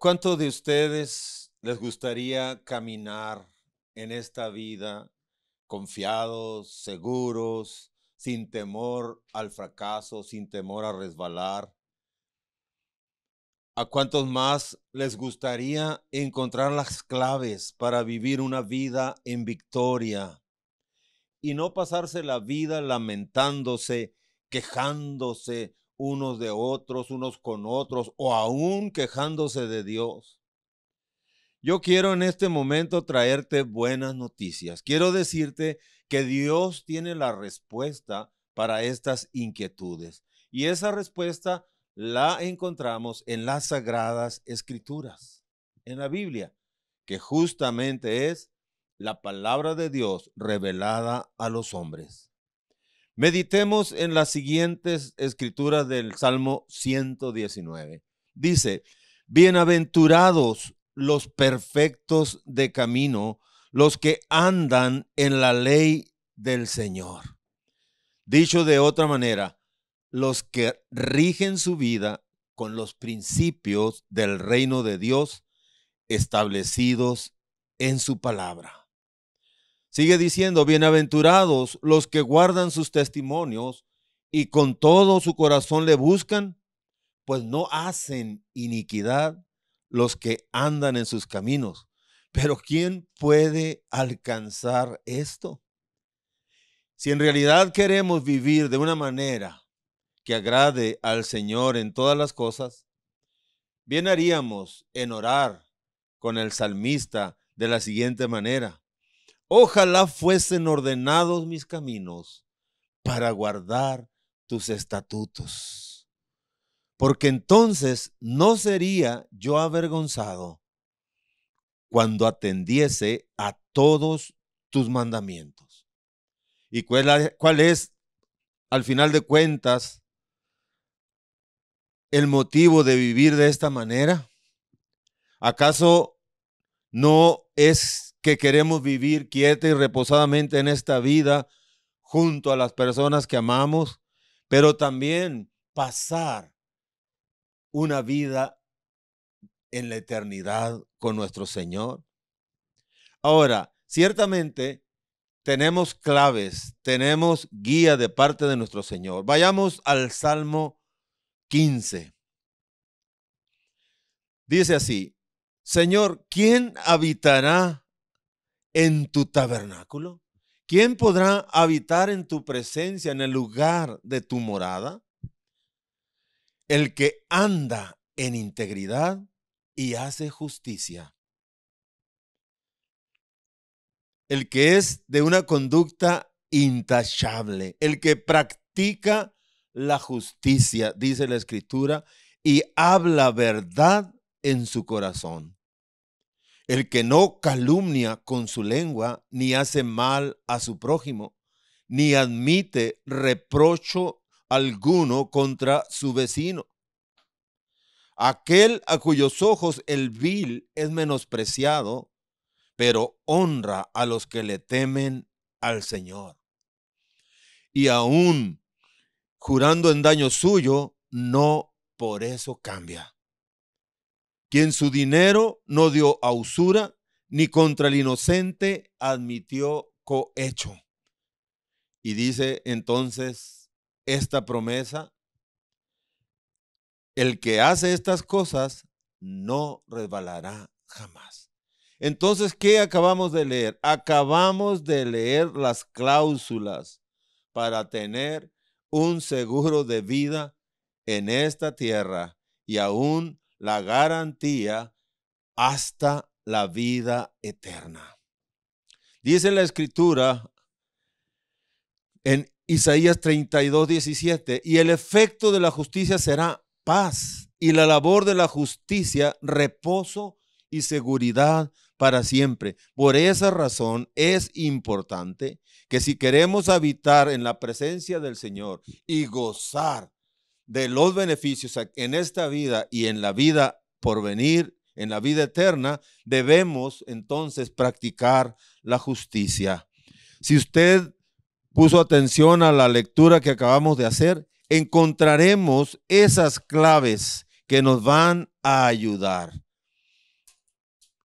¿Cuántos de ustedes les gustaría caminar en esta vida confiados, seguros, sin temor al fracaso, sin temor a resbalar? ¿A cuántos más les gustaría encontrar las claves para vivir una vida en victoria y no pasarse la vida lamentándose, quejándose unos de otros, unos con otros, o aún quejándose de Dios. Yo quiero en este momento traerte buenas noticias. Quiero decirte que Dios tiene la respuesta para estas inquietudes. Y esa respuesta la encontramos en las sagradas escrituras, en la Biblia, que justamente es la palabra de Dios revelada a los hombres. Meditemos en las siguientes escrituras del Salmo 119. Dice, bienaventurados los perfectos de camino, los que andan en la ley del Señor. Dicho de otra manera, los que rigen su vida con los principios del reino de Dios establecidos en su palabra. Sigue diciendo, bienaventurados los que guardan sus testimonios y con todo su corazón le buscan, pues no hacen iniquidad los que andan en sus caminos. Pero ¿quién puede alcanzar esto? Si en realidad queremos vivir de una manera que agrade al Señor en todas las cosas, bien haríamos en orar con el salmista de la siguiente manera. Ojalá fuesen ordenados mis caminos para guardar tus estatutos. Porque entonces no sería yo avergonzado cuando atendiese a todos tus mandamientos. ¿Y cuál, es, al final de cuentas, el motivo de vivir de esta manera? ¿Acaso no es que queremos vivir quieta y reposadamente en esta vida junto a las personas que amamos, pero también pasar una vida en la eternidad con nuestro Señor. Ahora, ciertamente tenemos claves, tenemos guía de parte de nuestro Señor. Vayamos al Salmo 15. Dice así, Señor, ¿quién habitará en tu tabernáculo? ¿Quién podrá habitar en tu presencia, en el lugar de tu morada? El que anda en integridad y hace justicia. El que es de una conducta intachable, el que practica la justicia, dice la escritura, y habla verdad en su corazón. El que no calumnia con su lengua, ni hace mal a su prójimo, ni admite reprocho alguno contra su vecino. Aquel a cuyos ojos el vil es menospreciado, pero honra a los que le temen al Señor. Y aún jurando en daño suyo, no por eso cambia quien su dinero no dio a usura, ni contra el inocente admitió cohecho. Y dice entonces esta promesa, el que hace estas cosas no resbalará jamás. Entonces, ¿qué acabamos de leer? Acabamos de leer las cláusulas para tener un seguro de vida en esta tierra y aún la garantía hasta la vida eterna. Dice la escritura en Isaías 32, 17, y el efecto de la justicia será paz y la labor de la justicia reposo y seguridad para siempre. Por esa razón es importante que si queremos habitar en la presencia del Señor y gozar de los beneficios en esta vida y en la vida por venir, en la vida eterna, debemos entonces practicar la justicia. Si usted puso atención a la lectura que acabamos de hacer, encontraremos esas claves que nos van a ayudar,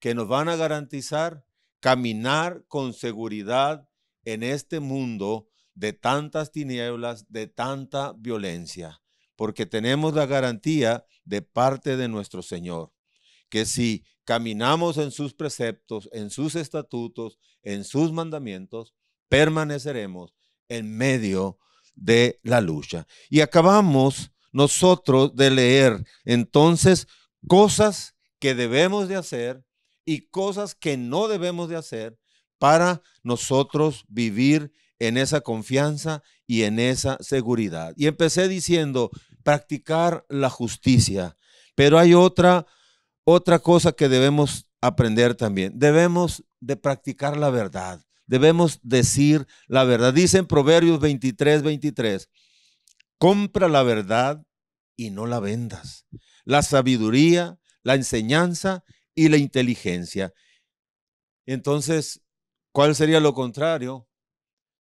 que nos van a garantizar caminar con seguridad en este mundo de tantas tinieblas, de tanta violencia porque tenemos la garantía de parte de nuestro Señor, que si caminamos en sus preceptos, en sus estatutos, en sus mandamientos, permaneceremos en medio de la lucha. Y acabamos nosotros de leer entonces cosas que debemos de hacer y cosas que no debemos de hacer para nosotros vivir en esa confianza y en esa seguridad. Y empecé diciendo, practicar la justicia. Pero hay otra, otra cosa que debemos aprender también. Debemos de practicar la verdad. Debemos decir la verdad. Dicen Proverbios 23, 23, compra la verdad y no la vendas. La sabiduría, la enseñanza y la inteligencia. Entonces, ¿cuál sería lo contrario?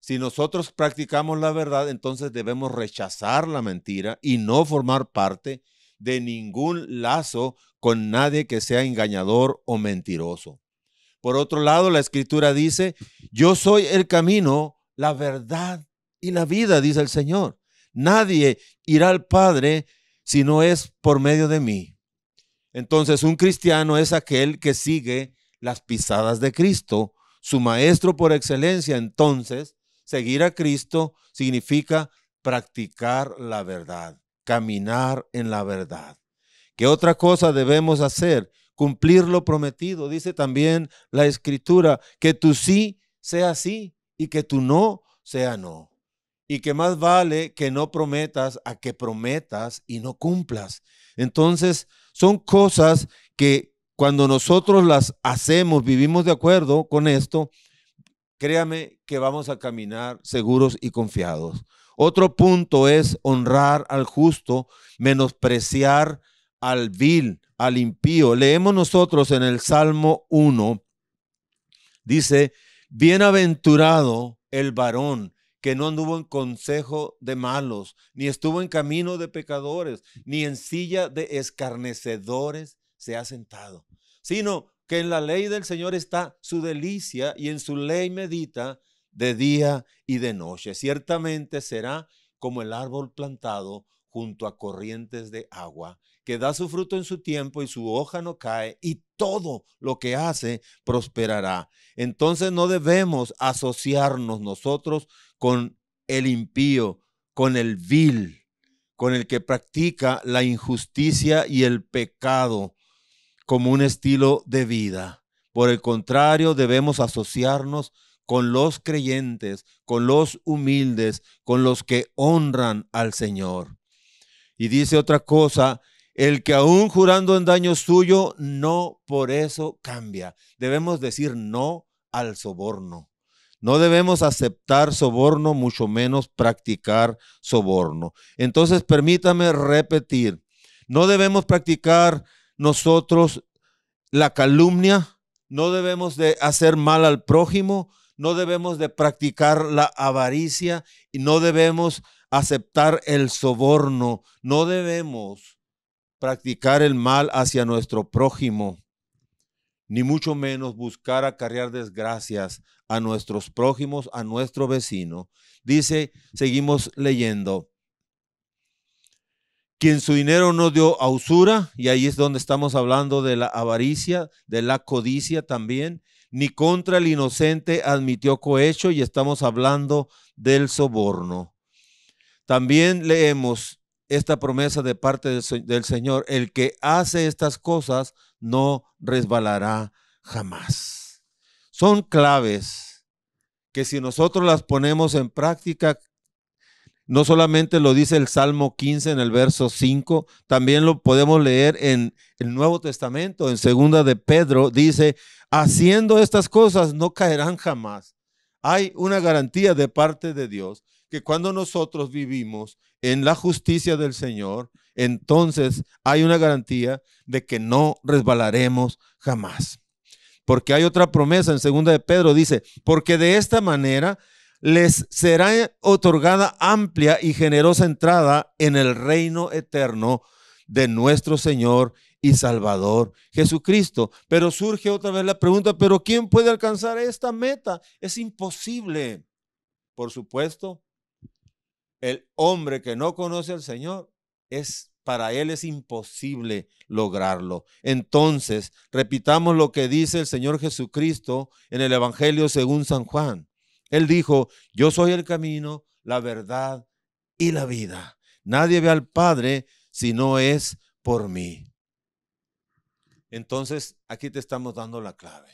Si nosotros practicamos la verdad, entonces debemos rechazar la mentira y no formar parte de ningún lazo con nadie que sea engañador o mentiroso. Por otro lado, la escritura dice, yo soy el camino, la verdad y la vida, dice el Señor. Nadie irá al Padre si no es por medio de mí. Entonces, un cristiano es aquel que sigue las pisadas de Cristo, su maestro por excelencia. Entonces, Seguir a Cristo significa practicar la verdad, caminar en la verdad. ¿Qué otra cosa debemos hacer? Cumplir lo prometido. Dice también la escritura, que tu sí sea sí y que tu no sea no. Y que más vale que no prometas a que prometas y no cumplas. Entonces, son cosas que cuando nosotros las hacemos, vivimos de acuerdo con esto, créame que vamos a caminar seguros y confiados. Otro punto es honrar al justo, menospreciar al vil, al impío. Leemos nosotros en el Salmo 1, dice, bienaventurado el varón que no anduvo en consejo de malos, ni estuvo en camino de pecadores, ni en silla de escarnecedores se ha sentado, sino que en la ley del Señor está su delicia y en su ley medita de día y de noche. Ciertamente será como el árbol plantado junto a corrientes de agua, que da su fruto en su tiempo y su hoja no cae, y todo lo que hace prosperará. Entonces no debemos asociarnos nosotros con el impío, con el vil, con el que practica la injusticia y el pecado como un estilo de vida. Por el contrario, debemos asociarnos con los creyentes, con los humildes, con los que honran al Señor. Y dice otra cosa, el que aún jurando en daño suyo, no por eso cambia. Debemos decir no al soborno. No debemos aceptar soborno, mucho menos practicar soborno. Entonces, permítame repetir, no debemos practicar nosotros la calumnia, no debemos de hacer mal al prójimo, no debemos de practicar la avaricia y no debemos aceptar el soborno, no debemos practicar el mal hacia nuestro prójimo, ni mucho menos buscar acarrear desgracias a nuestros prójimos, a nuestro vecino. Dice, seguimos leyendo, quien su dinero no dio a usura, y ahí es donde estamos hablando de la avaricia, de la codicia también, ni contra el inocente admitió cohecho, y estamos hablando del soborno. También leemos esta promesa de parte del, Señor, el que hace estas cosas no resbalará jamás. Son claves que si nosotros las ponemos en práctica, no solamente lo dice el Salmo 15 en el verso 5, también lo podemos leer en el Nuevo Testamento, en segunda de Pedro, dice, haciendo estas cosas no caerán jamás. Hay una garantía de parte de Dios que cuando nosotros vivimos en la justicia del Señor, entonces hay una garantía de que no resbalaremos jamás. Porque hay otra promesa en segunda de Pedro, dice, porque de esta manera les será otorgada amplia y generosa entrada en el reino eterno de nuestro Señor y Salvador Jesucristo. Pero surge otra vez la pregunta, ¿pero quién puede alcanzar esta meta? Es imposible. Por supuesto, el hombre que no conoce al Señor es para él es imposible lograrlo. Entonces, repitamos lo que dice el Señor Jesucristo en el Evangelio según San Juan. Él dijo, yo soy el camino, la verdad y la vida. Nadie ve al Padre si no es por mí. Entonces, aquí te estamos dando la clave.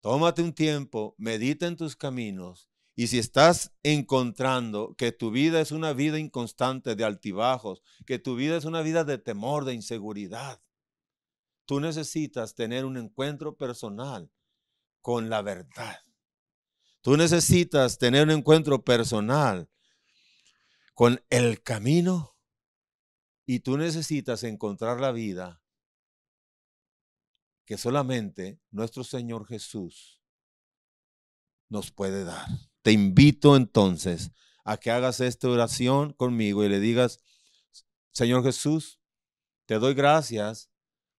Tómate un tiempo, medita en tus caminos y si estás encontrando que tu vida es una vida inconstante de altibajos, que tu vida es una vida de temor, de inseguridad, tú necesitas tener un encuentro personal con la verdad. Tú necesitas tener un encuentro personal con el camino y tú necesitas encontrar la vida que solamente nuestro Señor Jesús nos puede dar. Te invito entonces a que hagas esta oración conmigo y le digas, Señor Jesús, te doy gracias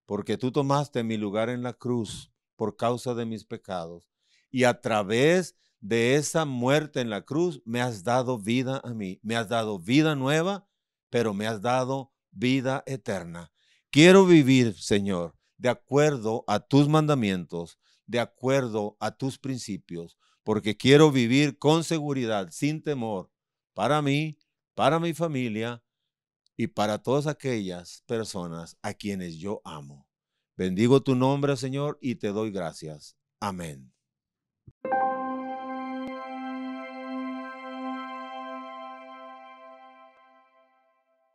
porque tú tomaste mi lugar en la cruz por causa de mis pecados y a través de esa muerte en la cruz, me has dado vida a mí, me has dado vida nueva, pero me has dado vida eterna. Quiero vivir, Señor, de acuerdo a tus mandamientos, de acuerdo a tus principios, porque quiero vivir con seguridad, sin temor, para mí, para mi familia y para todas aquellas personas a quienes yo amo. Bendigo tu nombre, Señor, y te doy gracias. Amén.